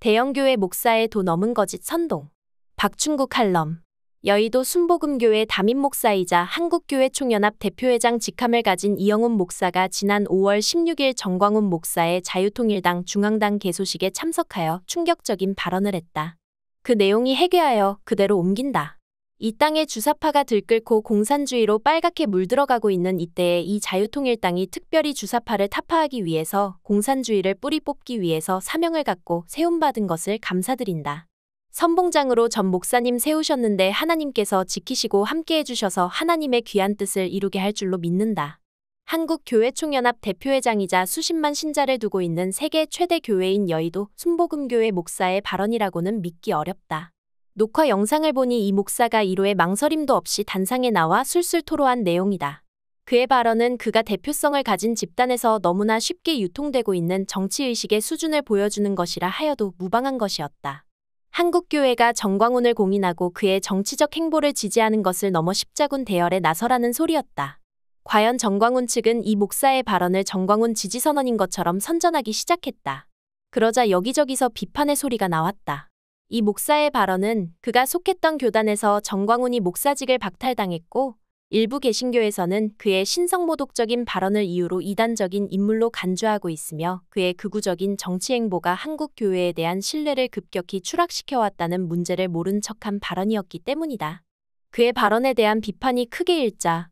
대형교회 목사의 돈 넘은 거짓 선동. 박충구 칼럼. 여의도 순복음교회 담임 목사이자 한국교회 총연합 대표회장 직함을 가진 이영훈 목사가 지난 5월 16일 정광훈 목사의 자유통일당 중앙당 개소식에 참석하여 충격적인 발언을 했다. 그 내용이 해괴하여 그대로 옮긴다. 이 땅의 주사파가 들끓고 공산주의로 빨갛게 물들어가고 있는 이때에 이 자유통일당이 특별히 주사파를 타파하기 위해서 공산주의를 뿌리 뽑기 위해서 사명을 갖고 세움받은 것을 감사드린다. 선봉장으로 전 목사님 세우셨는데 하나님께서 지키시고 함께해 주셔서 하나님의 귀한 뜻을 이루게 할 줄로 믿는다. 한국교회총연합 대표회장이자 수십만 신자를 두고 있는 세계 최대 교회인 여의도 순복음교회 목사의 발언이라고는 믿기 어렵다. 녹화 영상을 보니 이 목사가 1호의 망설임도 없이 단상에 나와 술술 토로한 내용이다. 그의 발언은 그가 대표성을 가진 집단에서 너무나 쉽게 유통되고 있는 정치의식의 수준을 보여주는 것이라 하여도 무방한 것이었다. 한국교회가 정광훈을 공인하고 그의 정치적 행보를 지지하는 것을 넘어 십자군 대열에 나서라는 소리였다. 과연 정광훈 측은 이 목사의 발언을 정광훈 지지선언인 것처럼 선전하기 시작했다. 그러자 여기저기서 비판의 소리가 나왔다. 이 목사의 발언은 그가 속했던 교단에서 정광훈이 목사직을 박탈당했고 일부 개신교에서는 그의 신성모독적인 발언을 이유로 이단적인 인물로 간주하고 있으며 그의 극우적인 정치 행보가 한국 교회에 대한 신뢰를 급격히 추락시켜왔다는 문제를 모른 척한 발언이었기 때문이다. 그의 발언에 대한 비판이 크게 일자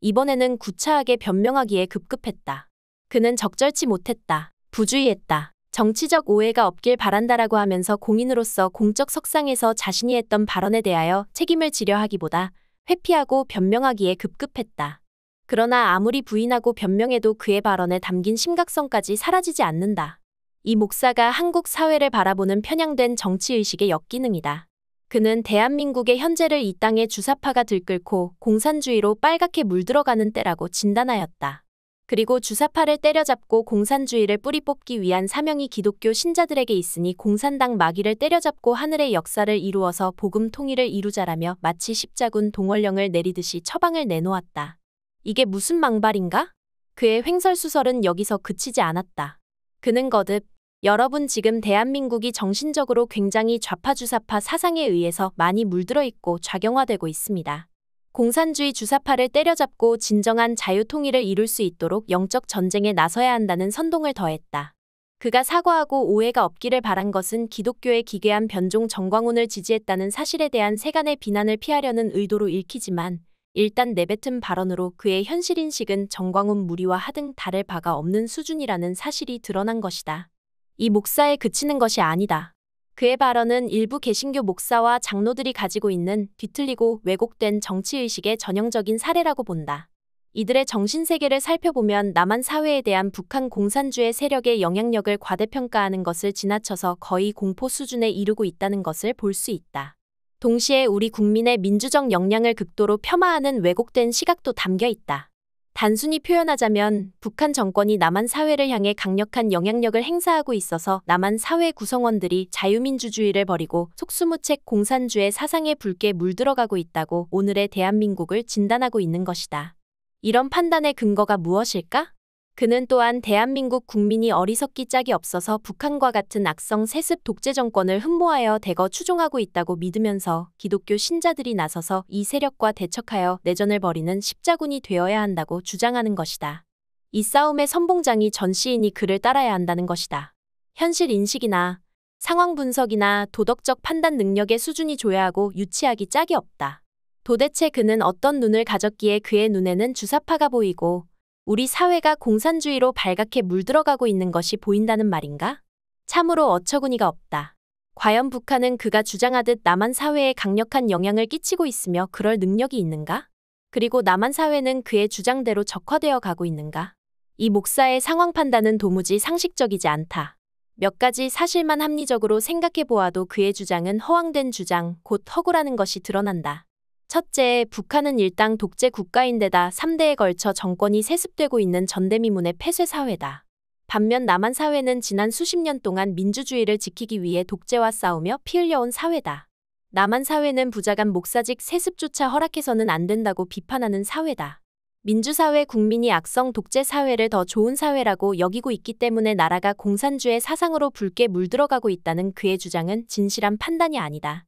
이번에는 구차하게 변명하기에 급급했다. 그는 적절치 못했다. 부주의했다. 정치적 오해가 없길 바란다라고 하면서 공인으로서 공적 석상에서 자신이 했던 발언에 대하여 책임을 지려 하기보다 회피하고 변명하기에 급급했다. 그러나 아무리 부인하고 변명해도 그의 발언에 담긴 심각성까지 사라지지 않는다. 이 목사가 한국 사회를 바라보는 편향된 정치의식의 역기능이다. 그는 대한민국의 현재를 이 땅의 주사파가 들끓고 공산주의로 빨갛게 물들어가는 때라고 진단하였다. 그리고 주사파를 때려잡고 공산주의를 뿌리 뽑기 위한 사명이 기독교 신자들에게 있으니 공산당 마귀를 때려잡고 하늘의 역사를 이루어서 복음 통일을 이루자라며 마치 십자군 동원령을 내리듯이 처방을 내놓았다. 이게 무슨 망발인가? 그의 횡설수설은 여기서 그치지 않았다. 그는 거듭 여러분 지금 대한민국이 정신적으로 굉장히 좌파주사파 사상에 의해서 많이 물들어 있고 좌경화되고 있습니다. 공산주의 주사파를 때려잡고 진정한 자유통일을 이룰 수 있도록 영적 전쟁에 나서야 한다는 선동을 더했다. 그가 사과하고 오해가 없기를 바란 것은 기독교의 기괴한 변종 정광훈을 지지했다는 사실에 대한 세간의 비난을 피하려는 의도로 읽히지만 일단 내뱉은 발언으로 그의 현실인식은 정광훈 무리와 하등 다를 바가 없는 수준이라는 사실이 드러난 것이다. 이 목사에 그치는 것이 아니다. 그의 발언은 일부 개신교 목사와 장로들이 가지고 있는 뒤틀리고 왜곡된 정치의식의 전형적인 사례라고 본다. 이들의 정신세계를 살펴보면 남한 사회에 대한 북한 공산주의 세력의 영향력을 과대평가하는 것을 지나쳐서 거의 공포 수준에 이르고 있다는 것을 볼 수 있다. 동시에 우리 국민의 민주적 역량을 극도로 폄하하는 왜곡된 시각도 담겨 있다. 단순히 표현하자면 북한 정권이 남한 사회를 향해 강력한 영향력을 행사하고 있어서 남한 사회 구성원들이 자유민주주의를 버리고 속수무책 공산주의 사상에 붉게 물들어가고 있다고 오늘의 대한민국을 진단하고 있는 것이다. 이런 판단의 근거가 무엇일까? 그는 또한 대한민국 국민이 어리석기 짝이 없어서 북한과 같은 악성 세습 독재 정권을 흠모하여 대거 추종하고 있다고 믿으면서 기독교 신자들이 나서서 이 세력과 대척하여 내전을 벌이는 십자군이 되어야 한다고 주장하는 것이다. 이 싸움의 선봉장이 전 시인이 그를 따라야 한다는 것이다. 현실 인식이나 상황 분석이나 도덕적 판단 능력의 수준이 조야하고 유치하기 짝이 없다. 도대체 그는 어떤 눈을 가졌기에 그의 눈에는 주사파가 보이고 우리 사회가 공산주의로 발갛게 물들어가고 있는 것이 보인다는 말인가? 참으로 어처구니가 없다. 과연 북한은 그가 주장하듯 남한 사회에 강력한 영향을 끼치고 있으며 그럴 능력이 있는가? 그리고 남한 사회는 그의 주장대로 적화되어 가고 있는가? 이 목사의 상황 판단은 도무지 상식적이지 않다. 몇 가지 사실만 합리적으로 생각해 보아도 그의 주장은 허황된 주장, 곧 허구라는 것이 드러난다. 첫째, 북한은 일당 독재 국가인데다 3대에 걸쳐 정권이 세습되고 있는 전대미문의 폐쇄 사회다. 반면 남한 사회는 지난 수십 년 동안 민주주의를 지키기 위해 독재와 싸우며 피 흘려온 사회다. 남한 사회는 부자간 목사직 세습조차 허락해서는 안 된다고 비판하는 사회다. 민주사회 국민이 악성 독재 사회를 더 좋은 사회라고 여기고 있기 때문에 나라가 공산주의 사상으로 붉게 물들어가고 있다는 그의 주장은 진실한 판단이 아니다.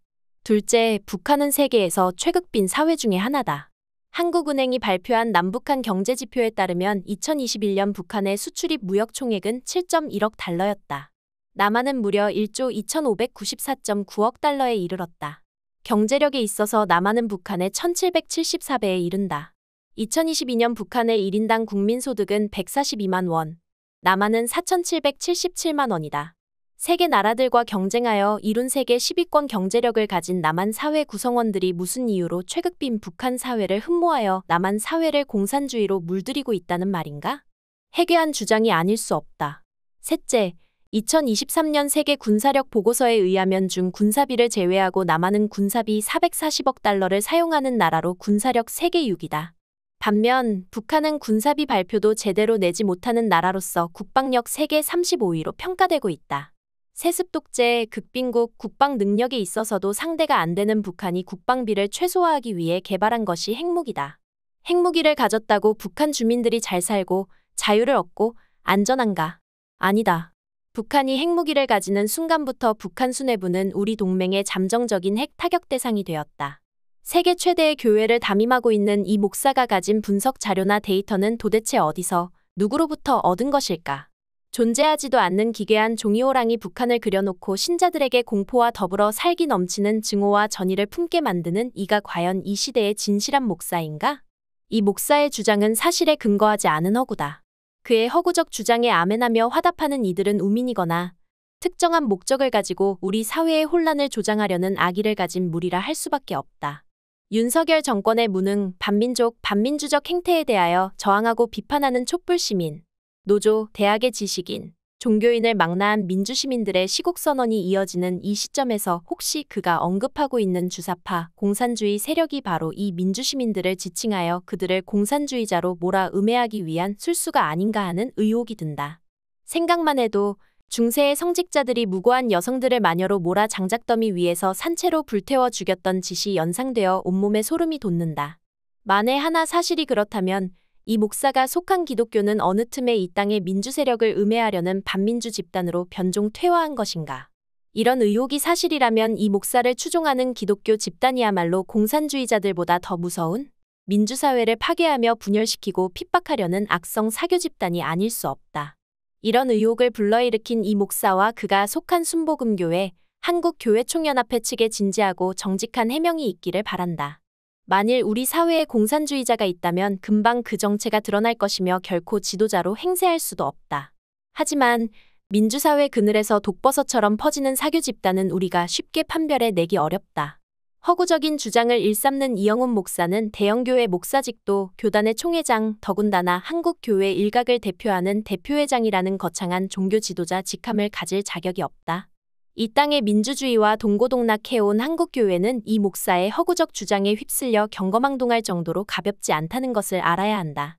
둘째, 북한은 세계에서 최극빈 사회 중의 하나다. 한국은행이 발표한 남북한 경제지표에 따르면 2021년 북한의 수출입 무역 총액은 7.1억 달러였다. 남한은 무려 1조 2,594.9억 달러에 이르렀다. 경제력에 있어서 남한은 북한의 1,774배에 이른다. 2022년 북한의 1인당 국민소득은 142만 원, 남한은 4,777만 원이다. 세계 나라들과 경쟁하여 이룬 세계 10위권 경제력을 가진 남한 사회 구성원들이 무슨 이유로 최극빈 북한 사회를 흠모하여 남한 사회를 공산주의로 물들이고 있다는 말인가? 해괴한 주장이 아닐 수 없다. 셋째, 2023년 세계 군사력 보고서에 의하면 중 군사비를 제외하고 남한은 군사비 440억 달러를 사용하는 나라로 군사력 세계 6위다. 반면 북한은 군사비 발표도 제대로 내지 못하는 나라로서 국방력 세계 35위로 평가되고 있다. 세습독재, 극빈국, 국방 능력에 있어서도 상대가 안 되는 북한이 국방비를 최소화하기 위해 개발한 것이 핵무기다. 핵무기를 가졌다고 북한 주민들이 잘 살고 자유를 얻고 안전한가? 아니다. 북한이 핵무기를 가지는 순간부터 북한 수뇌부는 우리 동맹의 잠정적인 핵 타격 대상이 되었다. 세계 최대의 교회를 담임하고 있는 이 목사가 가진 분석 자료나 데이터는 도대체 어디서 누구로부터 얻은 것일까? 존재하지도 않는 기괴한 종이호랑이 북한을 그려놓고 신자들에게 공포와 더불어 살기 넘치는 증오와 전의를 품게 만드는 이가 과연 이 시대의 진실한 목사인가? 이 목사의 주장은 사실에 근거하지 않은 허구다. 그의 허구적 주장에 아멘하며 화답하는 이들은 우민이거나 특정한 목적을 가지고 우리 사회의 혼란을 조장하려는 악의를 가진 무리라 할 수밖에 없다. 윤석열 정권의 무능, 반민족, 반민주적 행태에 대하여 저항하고 비판하는 촛불 시민, 노조, 대학의 지식인, 종교인을 망라한 민주시민들의 시국선언이 이어지는 이 시점에서 혹시 그가 언급하고 있는 주사파, 공산주의 세력이 바로 이 민주시민들을 지칭하여 그들을 공산주의자로 몰아 음해하기 위한 술수가 아닌가 하는 의혹이 든다. 생각만 해도 중세의 성직자들이 무고한 여성들을 마녀로 몰아 장작더미 위에서 산채로 불태워 죽였던 짓이 연상되어 온몸에 소름이 돋는다. 만에 하나 사실이 그렇다면 이 목사가 속한 기독교는 어느 틈에 이 땅의 민주 세력을 음해하려는 반민주 집단으로 변종 퇴화한 것인가. 이런 의혹이 사실이라면 이 목사를 추종하는 기독교 집단이야말로 공산주의자들보다 더 무서운 민주사회를 파괴하며 분열시키고 핍박하려는 악성 사교 집단이 아닐 수 없다. 이런 의혹을 불러일으킨 이 목사와 그가 속한 순복음교회 한국교회총연합회 측에 진지하고 정직한 해명이 있기를 바란다. 만일 우리 사회에 공산주의자가 있다면 금방 그 정체가 드러날 것이며 결코 지도자로 행세할 수도 없다. 하지만 민주사회 그늘에서 독버섯처럼 퍼지는 사교 집단은 우리가 쉽게 판별해 내기 어렵다. 허구적인 주장을 일삼는 이영훈 목사는 대형교회 목사직도 교단의 총회장, 더군다나 한국교회 일각을 대표하는 대표회장이라는 거창한 종교 지도자 직함을 가질 자격이 없다. 이 땅의 민주주의와 동고동락해온 한국교회는 이 목사의 허구적 주장에 휩쓸려 경거망동할 정도로 가볍지 않다는 것을 알아야 한다.